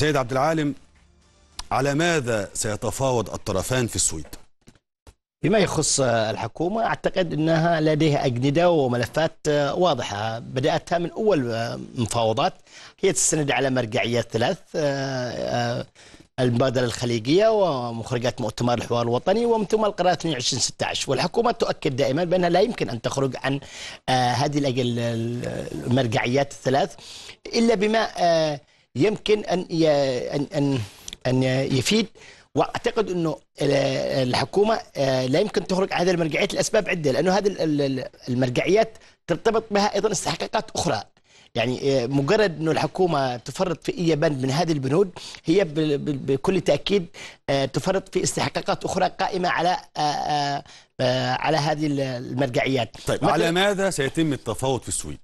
سيد عبد العالم على ماذا سيتفاوض الطرفان في السويد؟ بما يخص الحكومة أعتقد أنها لديها أجندة وملفات واضحة بدأتها من أول مفاوضات هي تستند على مرجعيات ثلاث آه، آه، المبادرة الخليجية ومخرجات مؤتمر الحوار الوطني ومن ثم القرار 2216 والحكومة تؤكد دائما بأنها لا يمكن أن تخرج عن آه، هذه المرجعيات الثلاث إلا بما يمكن ان ان ان ان يفيد واعتقد انه الحكومه آه، لا يمكن تخرج عن هذه المرجعيات لاسباب عده لانه هذه المرجعيات ترتبط بها ايضا استحقاقات اخرى يعني آه، مجرد انه الحكومه تفرط في اي بند من هذه البنود هي بكل تاكيد آه، تفرط في استحقاقات اخرى قائمه على على هذه المرجعيات طيب على ماذا سيتم التفاوض في السويد؟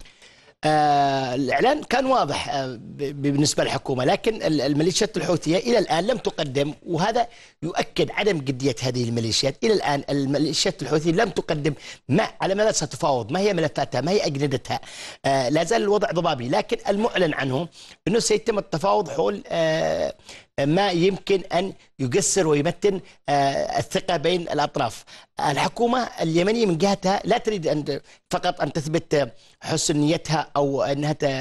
آه، الإعلان كان واضح آه، بالنسبة للحكومة لكن الميليشيات الحوثية إلى الآن لم تقدم وهذا يؤكد عدم جدية هذه الميليشيات إلى الآن الميليشيات الحوثية لم تقدم ما على ماذا ستفاوض ما هي ملفاتها ما هي أجندتها آه، لا زال الوضع ضبابي لكن المعلن عنه أنه سيتم التفاوض حول ما يمكن أن يجسر ويمتن آه، الثقة بين الأطراف الحكومة اليمنية من جهتها لا تريد أن فقط أن تثبت حسن نيتها أو أنها آه،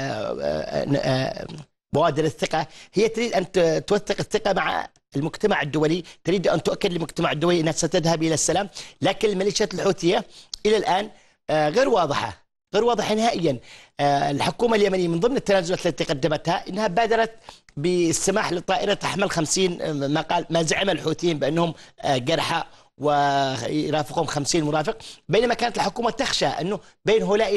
آه، بوادر الثقة هي تريد أن توثق الثقة مع المجتمع الدولي تريد أن تؤكد للمجتمع الدولي أنها ستذهب إلى السلام لكن الميليشيات الحوثية إلى الآن غير واضحة غير واضح نهائيا آه، الحكومة اليمنية من ضمن التنازلات التي قدمتها أنها بادرت بالسماح للطائرة تحمل 50 ما قال ما زعم الحوثيين بأنهم آه، جرحى ويرافقهم 50 مرافق بينما كانت الحكومة تخشى أنه بين هؤلاء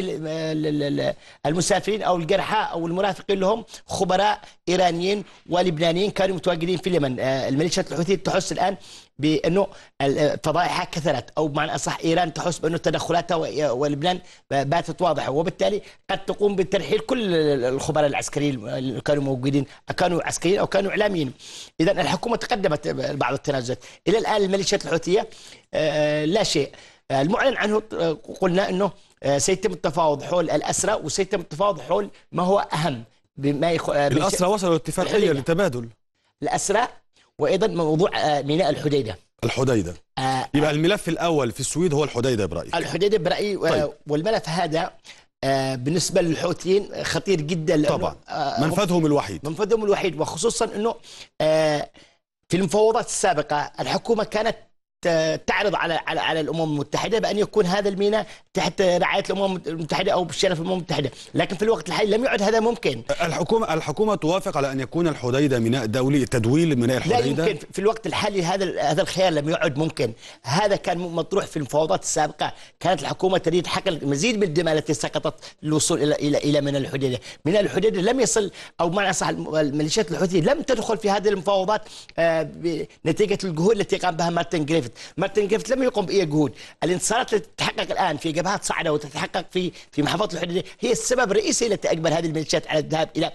المسافرين أو الجرحى أو المرافقين لهم خبراء إيرانيين ولبنانيين كانوا متواجدين في اليمن آه، الميليشيات الحوثية تحس الآن بانه آه، فضائحها كثرت او بمعنى اصح ايران تحس بانه تدخلاتها آه، ولبنان باتت واضحه وبالتالي قد تقوم بترحيل كل الخبراء العسكريين اللي كانوا موجودين كانوا عسكريين او كانوا اعلاميين اذا الحكومه تقدمت بعض التنازلات الى الان الميليشيات الحوثيه آه، آه، لا شيء آه، المعلن عنه قلنا أنه سيتم التفاوض حول الاسرى وسيتم التفاوض حول ما هو أهم بما يخ... الأسرة وصلوا اتفاقية للتبادل الاسرى وأيضا موضوع ميناء الحديدة الحديدة آه يبقى الملف الأول في السويد هو الحديدة برأيك الحديدة برأيي طيب. والملف هذا آه بالنسبة للحوثيين خطير جدا طبعا آه منفذهم الوحيد منفذهم الوحيد وخصوصا أنه آه في المفاوضات السابقة الحكومة كانت تعرض على على على الامم المتحده بان يكون هذا الميناء تحت رعايه الامم المتحده او بشرف الامم المتحده، لكن في الوقت الحالي لم يعد هذا ممكن. الحكومه الحكومه توافق على ان يكون الحديده ميناء دولي، تدويل ميناء الحديده لا يمكن في الوقت الحالي هذا هذا الخيار لم يعد ممكن، هذا كان مطروح في المفاوضات السابقه، كانت الحكومه تريد حقل مزيد من الدماء التي سقطت للوصول الى الى الى ميناء الحديده، ميناء الحديده لم يصل او بمعنى اصح الميليشيات الحوثيه لم تدخل في هذه المفاوضات آه، نتيجه الجهود التي قام بها مارتن جريفيث جيفت مارتن جيفت لم يقم باي جهود الانتصارات التي تتحقق الان في جبهات صعده وتتحقق في في محافظه الحدوديه هي السبب الرئيسي التي اجبر هذه الميليشيات على الذهاب الى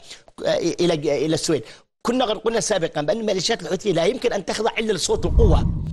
الى الى السويد كنا قلنا سابقا بان الميليشيات الحوثيه لا يمكن ان تخضع الا لصوت القوه